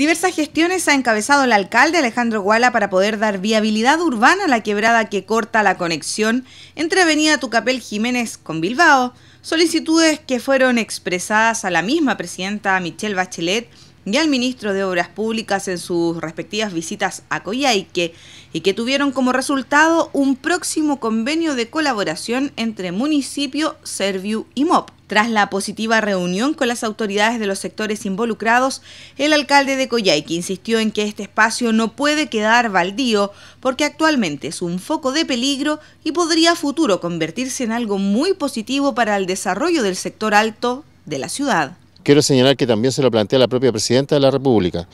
Diversas gestiones ha encabezado el alcalde Alejandro Guala para poder dar viabilidad urbana a la quebrada que corta la conexión entre Avenida Tucapel Jiménez con Bilbao, solicitudes que fueron expresadas a la misma presidenta Michelle Bachelet y al ministro de Obras Públicas en sus respectivas visitas a Coyhaique y que tuvieron como resultado un próximo convenio de colaboración entre municipio, Serviu y MOP. Tras la positiva reunión con las autoridades de los sectores involucrados, el alcalde de Coyhaique insistió en que este espacio no puede quedar baldío porque actualmente es un foco de peligro y podría futuro convertirse en algo muy positivo para el desarrollo del sector alto de la ciudad. Quiero señalar que también se lo plantea la propia presidenta de la República.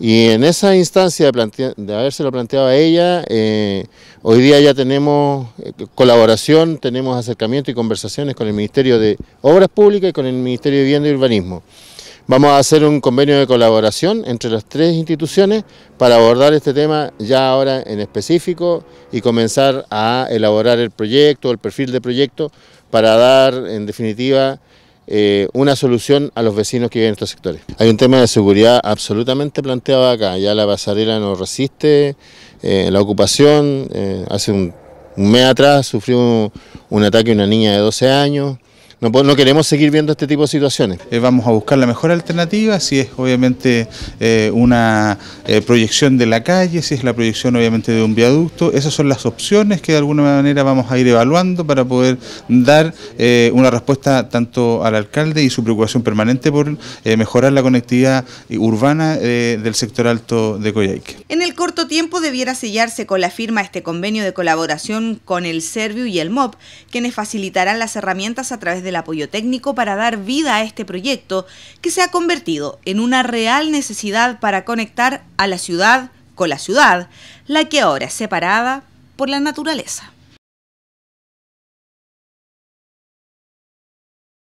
Y en esa instancia de, de lo planteado a ella, eh, hoy día ya tenemos eh, colaboración, tenemos acercamiento y conversaciones con el Ministerio de Obras Públicas y con el Ministerio de Vivienda y Urbanismo. Vamos a hacer un convenio de colaboración entre las tres instituciones para abordar este tema ya ahora en específico y comenzar a elaborar el proyecto, el perfil de proyecto, para dar en definitiva eh, una solución a los vecinos que viven en estos sectores. Hay un tema de seguridad absolutamente planteado acá, ya la pasarela no resiste eh, la ocupación, eh, hace un, mes atrás sufrió un, un ataque a una niña de 12 años, no, queremos seguir viendo este tipo de situaciones. Eh, vamos a buscar la mejor alternativa, si es obviamente eh, una eh, proyección de la calle, si es la proyección obviamente de un viaducto, esas son las opciones que de alguna manera vamos a ir evaluando para poder dar una respuesta tanto al alcalde y su preocupación permanente por mejorar la conectividad urbana del sector alto de Coyhaique. En el corto tiempo debiera sellarse con la firma este convenio de colaboración con el Servio y el MOP, quienes facilitarán las herramientas a través de del apoyo técnico para dar vida a este proyecto que se ha convertido en una real necesidad para conectar a la ciudad con la ciudad, la que ahora es separada por la naturaleza.